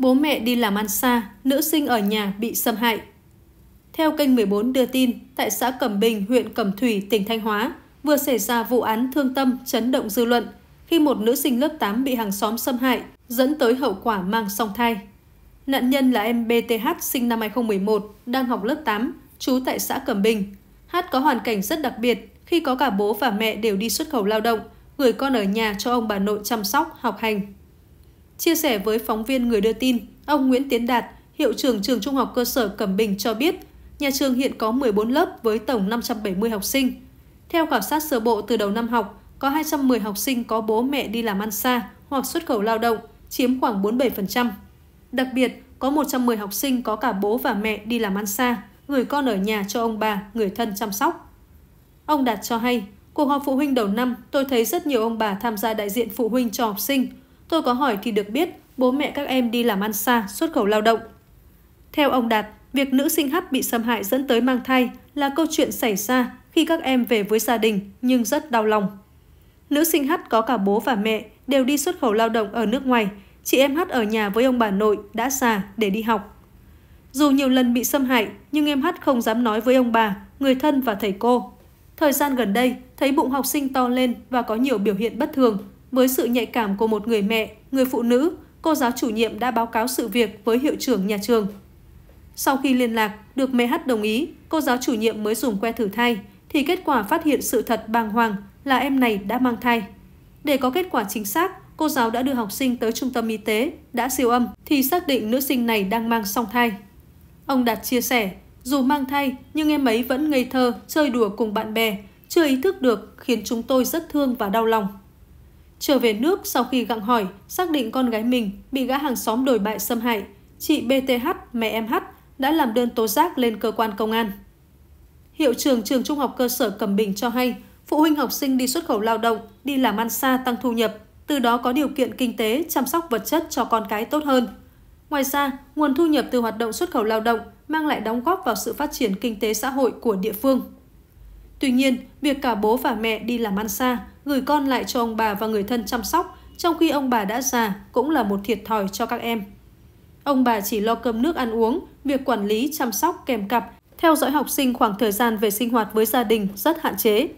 Bố mẹ đi làm ăn xa, nữ sinh ở nhà bị xâm hại. Theo kênh 14 đưa tin, tại xã Cẩm Bình, huyện Cẩm Thủy, tỉnh Thanh Hóa, vừa xảy ra vụ án thương tâm chấn động dư luận khi một nữ sinh lớp 8 bị hàng xóm xâm hại, dẫn tới hậu quả mang song thai. Nạn nhân là em BTH sinh năm 2011, đang học lớp 8, trú tại xã Cẩm Bình. H có hoàn cảnh rất đặc biệt khi có cả bố và mẹ đều đi xuất khẩu lao động, gửi con ở nhà cho ông bà nội chăm sóc, học hành. Chia sẻ với phóng viên người đưa tin, ông Nguyễn Tiến Đạt, hiệu trưởng trường Trung học cơ sở Cẩm Bình cho biết, nhà trường hiện có 14 lớp với tổng 570 học sinh. Theo khảo sát sơ bộ từ đầu năm học, có 210 học sinh có bố mẹ đi làm ăn xa hoặc xuất khẩu lao động, chiếm khoảng 47%. Đặc biệt, có 110 học sinh có cả bố và mẹ đi làm ăn xa, gửi con ở nhà cho ông bà, người thân chăm sóc. Ông Đạt cho hay, cuộc họp phụ huynh đầu năm, tôi thấy rất nhiều ông bà tham gia đại diện phụ huynh cho học sinh – Tôi có hỏi thì được biết bố mẹ các em đi làm ăn xa, xuất khẩu lao động. Theo ông Đạt, việc nữ sinh H bị xâm hại dẫn tới mang thai là câu chuyện xảy ra khi các em về với gia đình nhưng rất đau lòng. Nữ sinh H có cả bố và mẹ đều đi xuất khẩu lao động ở nước ngoài. Chị em H ở nhà với ông bà nội đã già để đi học. Dù nhiều lần bị xâm hại, nhưng em H không dám nói với ông bà, người thân và thầy cô. Thời gian gần đây, thấy bụng học sinh to lên và có nhiều biểu hiện bất thường, với sự nhạy cảm của một người mẹ, người phụ nữ, cô giáo chủ nhiệm đã báo cáo sự việc với hiệu trưởng nhà trường. Sau khi liên lạc, được mẹ hát đồng ý, cô giáo chủ nhiệm mới dùng que thử thai, thì kết quả phát hiện sự thật bàng hoàng là em này đã mang thai. Để có kết quả chính xác, cô giáo đã đưa học sinh tới trung tâm y tế, đã siêu âm, thì xác định nữ sinh này đang mang song thai. Ông Đạt chia sẻ, dù mang thai nhưng em ấy vẫn ngây thơ, chơi đùa cùng bạn bè, chưa ý thức được khiến chúng tôi rất thương và đau lòng. Trở về nước sau khi gặng hỏi, xác định con gái mình bị gã hàng xóm đồi bại xâm hại, chị BTH, mẹ em H, đã làm đơn tố giác lên cơ quan công an. Hiệu trưởng trường trung học cơ sở Cẩm Bình cho hay, phụ huynh học sinh đi xuất khẩu lao động, đi làm ăn xa tăng thu nhập, từ đó có điều kiện kinh tế, chăm sóc vật chất cho con cái tốt hơn. Ngoài ra, nguồn thu nhập từ hoạt động xuất khẩu lao động mang lại đóng góp vào sự phát triển kinh tế xã hội của địa phương. Tuy nhiên, việc cả bố và mẹ đi làm ăn xa gửi con lại cho ông bà và người thân chăm sóc, trong khi ông bà đã già cũng là một thiệt thòi cho các em. Ông bà chỉ lo cơm nước ăn uống, việc quản lý, chăm sóc, kèm cặp, theo dõi học sinh khoảng thời gian về sinh hoạt với gia đình rất hạn chế.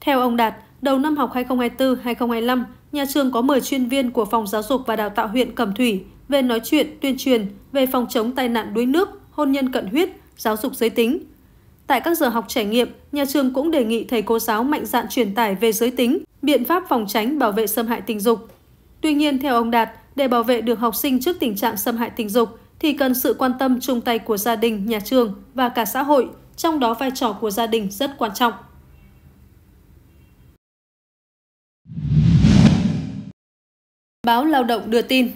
Theo ông Đạt, đầu năm học 2024-2025, nhà trường có mời chuyên viên của Phòng Giáo dục và Đào tạo huyện Cẩm Thủy về nói chuyện, tuyên truyền về phòng chống tai nạn đuối nước, hôn nhân cận huyết, giáo dục giới tính, Tại các giờ học trải nghiệm, nhà trường cũng đề nghị thầy cô giáo mạnh dạn truyền tải về giới tính, biện pháp phòng tránh bảo vệ xâm hại tình dục. Tuy nhiên, theo ông Đạt, để bảo vệ được học sinh trước tình trạng xâm hại tình dục thì cần sự quan tâm chung tay của gia đình, nhà trường và cả xã hội, trong đó vai trò của gia đình rất quan trọng. Báo Lao động đưa tin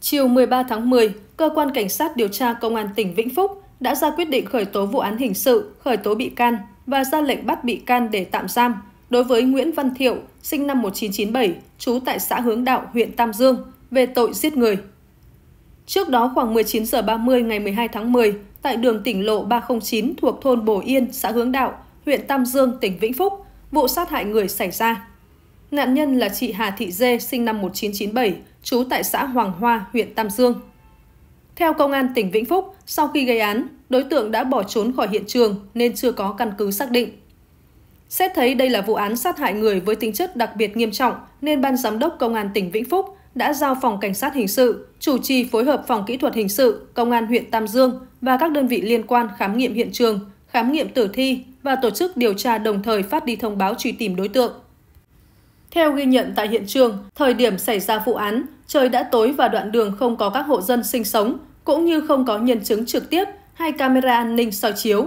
Chiều 13 tháng 10, Cơ quan Cảnh sát điều tra Công an tỉnh Vĩnh Phúc đã ra quyết định khởi tố vụ án hình sự, khởi tố bị can và ra lệnh bắt bị can để tạm giam đối với Nguyễn Văn Thiệu, sinh năm 1997, trú tại xã Hướng Đạo, huyện Tam Dương, về tội giết người. Trước đó khoảng 19 giờ 30 ngày 12 tháng 10, tại đường tỉnh lộ 309 thuộc thôn Bồ Yên, xã Hướng Đạo, huyện Tam Dương, tỉnh Vĩnh Phúc, vụ sát hại người xảy ra. Nạn nhân là chị Hà Thị Dê, sinh năm 1997, trú tại xã Hoàng Hoa, huyện Tam Dương. Theo công an tỉnh Vĩnh Phúc, sau khi gây án, đối tượng đã bỏ trốn khỏi hiện trường nên chưa có căn cứ xác định. Xét thấy đây là vụ án sát hại người với tính chất đặc biệt nghiêm trọng nên Ban Giám đốc Công an tỉnh Vĩnh Phúc đã giao Phòng Cảnh sát Hình sự, chủ trì phối hợp Phòng Kỹ thuật Hình sự, Công an huyện Tam Dương và các đơn vị liên quan khám nghiệm hiện trường, khám nghiệm tử thi và tổ chức điều tra đồng thời phát đi thông báo truy tìm đối tượng. Theo ghi nhận tại hiện trường, thời điểm xảy ra vụ án, trời đã tối và đoạn đường không có các hộ dân sinh sống, cũng như không có nhân chứng trực tiếp hay camera an ninh soi chiếu.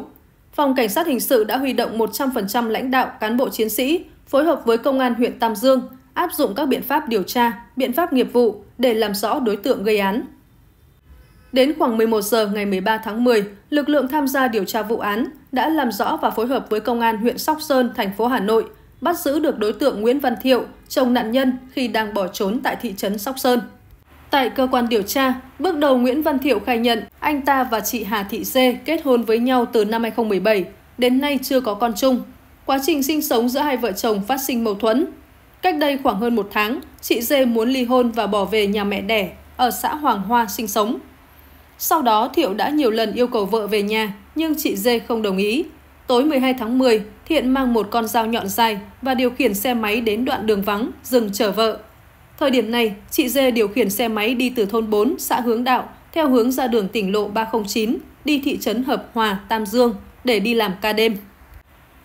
Phòng Cảnh sát Hình sự đã huy động 100% lãnh đạo cán bộ chiến sĩ, phối hợp với Công an huyện Tam Dương, áp dụng các biện pháp điều tra, biện pháp nghiệp vụ để làm rõ đối tượng gây án. Đến khoảng 11 giờ ngày 13 tháng 10, lực lượng tham gia điều tra vụ án đã làm rõ và phối hợp với Công an huyện Sóc Sơn, thành phố Hà Nội – bắt giữ được đối tượng Nguyễn Văn Thiệu, chồng nạn nhân khi đang bỏ trốn tại thị trấn Sóc Sơn. Tại cơ quan điều tra, bước đầu Nguyễn Văn Thiệu khai nhận anh ta và chị Hà Thị C kết hôn với nhau từ năm 2017, đến nay chưa có con chung. Quá trình sinh sống giữa hai vợ chồng phát sinh mâu thuẫn. Cách đây khoảng hơn một tháng, chị Dê muốn ly hôn và bỏ về nhà mẹ đẻ ở xã Hoàng Hoa sinh sống. Sau đó Thiệu đã nhiều lần yêu cầu vợ về nhà, nhưng chị Dê không đồng ý. Tối 12 tháng 10, Thiện mang một con dao nhọn dài và điều khiển xe máy đến đoạn đường vắng, dừng chở vợ. Thời điểm này, chị Dê điều khiển xe máy đi từ thôn 4, xã Hướng Đạo, theo hướng ra đường tỉnh lộ 309, đi thị trấn Hợp Hòa, Tam Dương để đi làm ca đêm.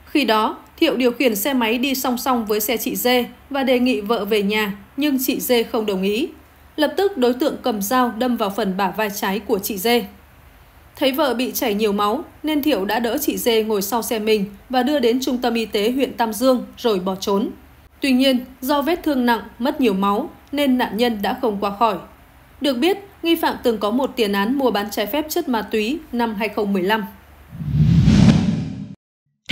Khi đó, Thiệu điều khiển xe máy đi song song với xe chị Dê và đề nghị vợ về nhà, nhưng chị Dê không đồng ý. Lập tức đối tượng cầm dao đâm vào phần bả vai trái của chị Dê. Thấy vợ bị chảy nhiều máu nên Thiệu đã đỡ chị Dê ngồi sau xe mình và đưa đến trung tâm y tế huyện Tam Dương rồi bỏ trốn. Tuy nhiên, do vết thương nặng, mất nhiều máu nên nạn nhân đã không qua khỏi. Được biết, nghi phạm từng có một tiền án mua bán trái phép chất ma túy năm 2015.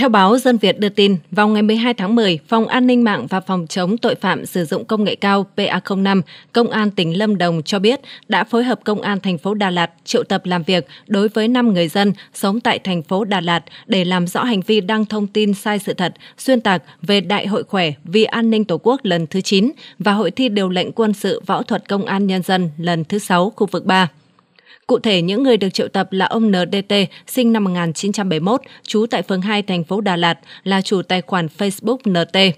Theo báo Dân Việt đưa tin, vào ngày 12 tháng 10, Phòng An ninh mạng và Phòng chống tội phạm sử dụng công nghệ cao PA05, Công an tỉnh Lâm Đồng cho biết đã phối hợp Công an thành phố Đà Lạt triệu tập làm việc đối với 5 người dân sống tại thành phố Đà Lạt để làm rõ hành vi đăng thông tin sai sự thật, xuyên tạc về Đại hội khỏe vì an ninh Tổ quốc lần thứ 9 và Hội thi điều lệnh quân sự võ thuật công an nhân dân lần thứ 6 khu vực 3. Cụ thể, những người được triệu tập là ông NDT, sinh năm 1971, trú tại phường 2 thành phố Đà Lạt, là chủ tài khoản Facebook NT.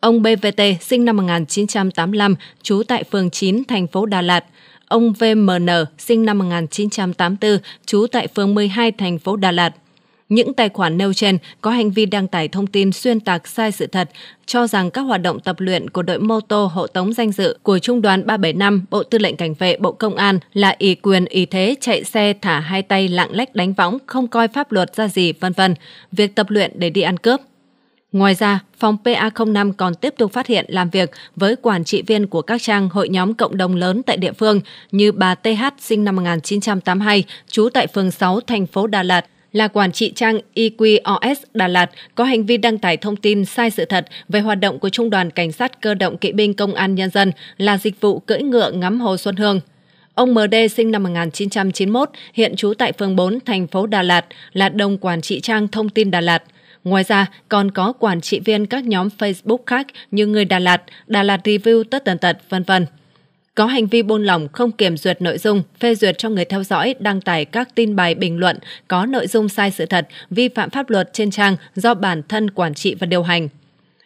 Ông BVT, sinh năm 1985, trú tại phường 9, thành phố Đà Lạt. Ông VMN, sinh năm 1984, trú tại phường 12, thành phố Đà Lạt. Những tài khoản nêu trên có hành vi đăng tải thông tin xuyên tạc sai sự thật, cho rằng các hoạt động tập luyện của đội mô tô hộ tống danh dự của Trung đoàn 375, Bộ Tư lệnh Cảnh vệ, Bộ Công an là ý quyền ý thế chạy xe thả hai tay lạng lách đánh võng, không coi pháp luật ra gì vân vân, việc tập luyện để đi ăn cướp. Ngoài ra, phòng PA05 còn tiếp tục phát hiện làm việc với quản trị viên của các trang hội nhóm cộng đồng lớn tại địa phương như bà TH sinh năm 1982, trú tại phường 6 thành phố Đà Lạt, là quản trị trang EQOS Đà Lạt có hành vi đăng tải thông tin sai sự thật về hoạt động của Trung đoàn Cảnh sát Cơ động Kỵ binh Công an Nhân dân là dịch vụ cưỡi ngựa ngắm Hồ Xuân Hương. Ông MD sinh năm 1991, hiện trú tại phường 4, thành phố Đà Lạt, là đồng quản trị trang thông tin Đà Lạt. Ngoài ra, còn có quản trị viên các nhóm Facebook khác như Người Đà Lạt, Đà Lạt Review tất tần tật, vân vân có hành vi buông lỏng không kiểm duyệt nội dung, phê duyệt cho người theo dõi đăng tải các tin bài bình luận có nội dung sai sự thật, vi phạm pháp luật trên trang do bản thân quản trị và điều hành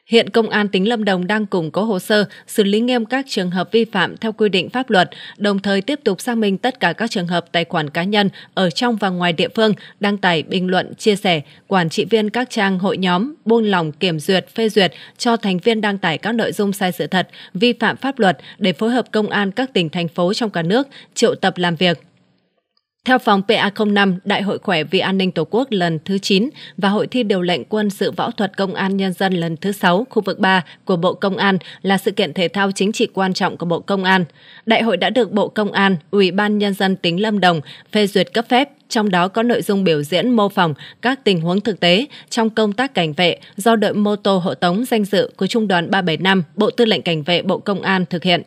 Hiện Công an tỉnh Lâm Đồng đang củng cố hồ sơ xử lý nghiêm các trường hợp vi phạm theo quy định pháp luật, đồng thời tiếp tục xác minh tất cả các trường hợp tài khoản cá nhân ở trong và ngoài địa phương đăng tải bình luận, chia sẻ, quản trị viên các trang hội nhóm, buông lòng kiểm duyệt, phê duyệt cho thành viên đăng tải các nội dung sai sự thật, vi phạm pháp luật để phối hợp công an các tỉnh thành phố trong cả nước triệu tập làm việc, theo phòng PA05, Đại hội khỏe vì an ninh Tổ quốc lần thứ 9 và Hội thi điều lệnh quân sự võ thuật công an nhân dân lần thứ 6 khu vực 3 của Bộ Công an là sự kiện thể thao chính trị quan trọng của Bộ Công an. Đại hội đã được Bộ Công an, Ủy ban Nhân dân tỉnh Lâm Đồng phê duyệt cấp phép trong đó có nội dung biểu diễn mô phỏng các tình huống thực tế trong công tác cảnh vệ do đội mô tô hộ tống danh dự của Trung đoàn 375, Bộ Tư lệnh Cảnh vệ Bộ Công an thực hiện.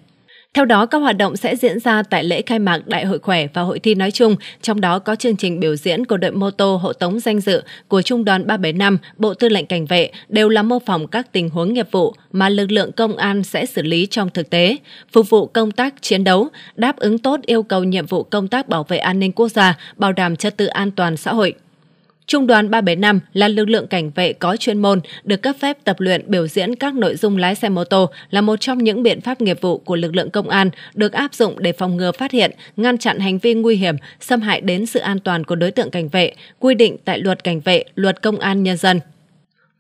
Theo đó, các hoạt động sẽ diễn ra tại lễ khai mạc Đại hội khỏe và hội thi nói chung, trong đó có chương trình biểu diễn của đội mô tô hộ tống danh dự của Trung đoàn 375, Bộ Tư lệnh Cảnh vệ đều là mô phỏng các tình huống nghiệp vụ mà lực lượng công an sẽ xử lý trong thực tế, phục vụ công tác chiến đấu, đáp ứng tốt yêu cầu nhiệm vụ công tác bảo vệ an ninh quốc gia, bảo đảm trật tự an toàn xã hội. Trung đoàn 375 là lực lượng cảnh vệ có chuyên môn, được cấp phép tập luyện biểu diễn các nội dung lái xe mô tô là một trong những biện pháp nghiệp vụ của lực lượng công an được áp dụng để phòng ngừa phát hiện, ngăn chặn hành vi nguy hiểm, xâm hại đến sự an toàn của đối tượng cảnh vệ, quy định tại luật cảnh vệ, luật công an nhân dân.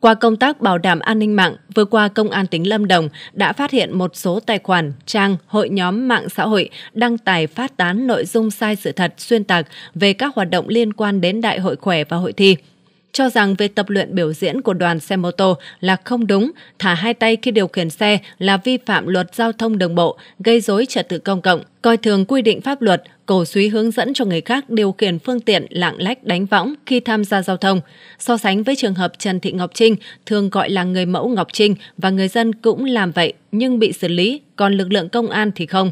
Qua công tác bảo đảm an ninh mạng, vừa qua Công an tỉnh Lâm Đồng đã phát hiện một số tài khoản, trang, hội nhóm mạng xã hội đăng tải phát tán nội dung sai sự thật xuyên tạc về các hoạt động liên quan đến Đại hội khỏe và hội thi – cho rằng về tập luyện biểu diễn của đoàn xe mô tô là không đúng, thả hai tay khi điều khiển xe là vi phạm luật giao thông đường bộ, gây rối trật tự công cộng, coi thường quy định pháp luật, cổ suý hướng dẫn cho người khác điều khiển phương tiện lạng lách đánh võng khi tham gia giao thông. So sánh với trường hợp Trần Thị Ngọc Trinh, thường gọi là người mẫu Ngọc Trinh và người dân cũng làm vậy nhưng bị xử lý, còn lực lượng công an thì không.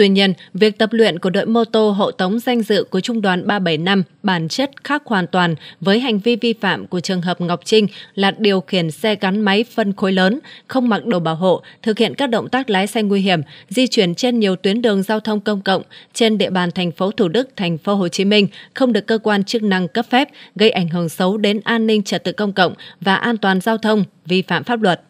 Tuy nhiên, việc tập luyện của đội mô tô hộ tống danh dự của Trung đoàn 375 bản chất khác hoàn toàn với hành vi vi phạm của trường hợp Ngọc Trinh là điều khiển xe gắn máy phân khối lớn, không mặc đồ bảo hộ, thực hiện các động tác lái xe nguy hiểm, di chuyển trên nhiều tuyến đường giao thông công cộng trên địa bàn thành phố Thủ Đức, thành phố Hồ Chí Minh không được cơ quan chức năng cấp phép, gây ảnh hưởng xấu đến an ninh trật tự công cộng và an toàn giao thông, vi phạm pháp luật.